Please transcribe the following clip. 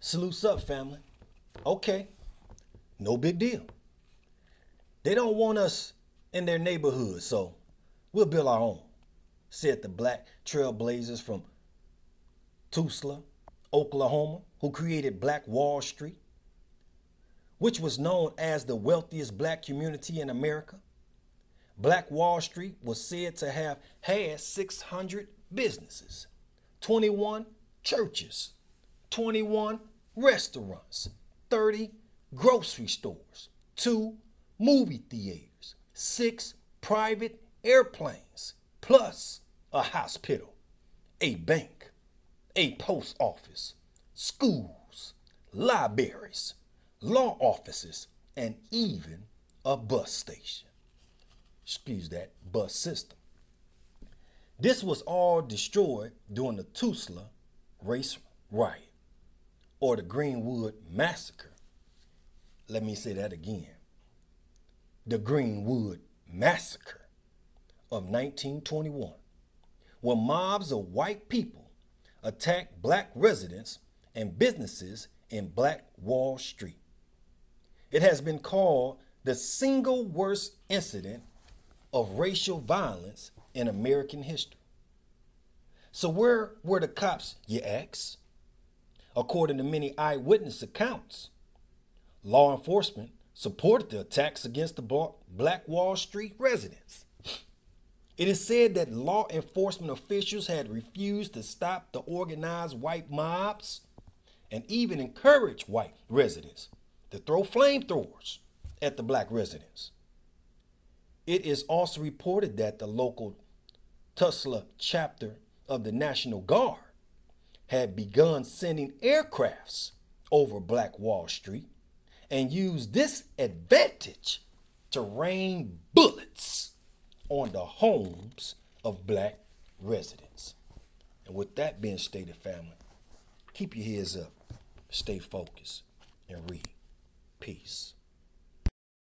Salutes up, family. Okay, no big deal. They don't want us in their neighborhood, so we'll build our own, said the black trailblazers from Tulsa, Oklahoma, who created Black Wall Street, which was known as the wealthiest black community in America. Black Wall Street was said to have had 600 businesses, 21 churches, 21 restaurants, 30 grocery stores, 2 movie theaters, 6 private airplanes, plus a hospital, a bank, a post office, schools, libraries, law offices, and even a bus station. Excuse that, bus system. This was all destroyed during the Tusla race riot or the Greenwood Massacre. Let me say that again. The Greenwood Massacre of 1921, where mobs of white people attacked black residents and businesses in Black Wall Street. It has been called the single worst incident of racial violence in American history. So, where were the cops, you ask? according to many eyewitness accounts. Law enforcement supported the attacks against the Black Wall Street residents. It is said that law enforcement officials had refused to stop the organized white mobs and even encouraged white residents to throw flamethrowers at the black residents. It is also reported that the local Tusla chapter of the National Guard had begun sending aircrafts over Black Wall Street and used this advantage to rain bullets on the homes of black residents. And with that being stated, family, keep your heads up, stay focused, and read. Peace.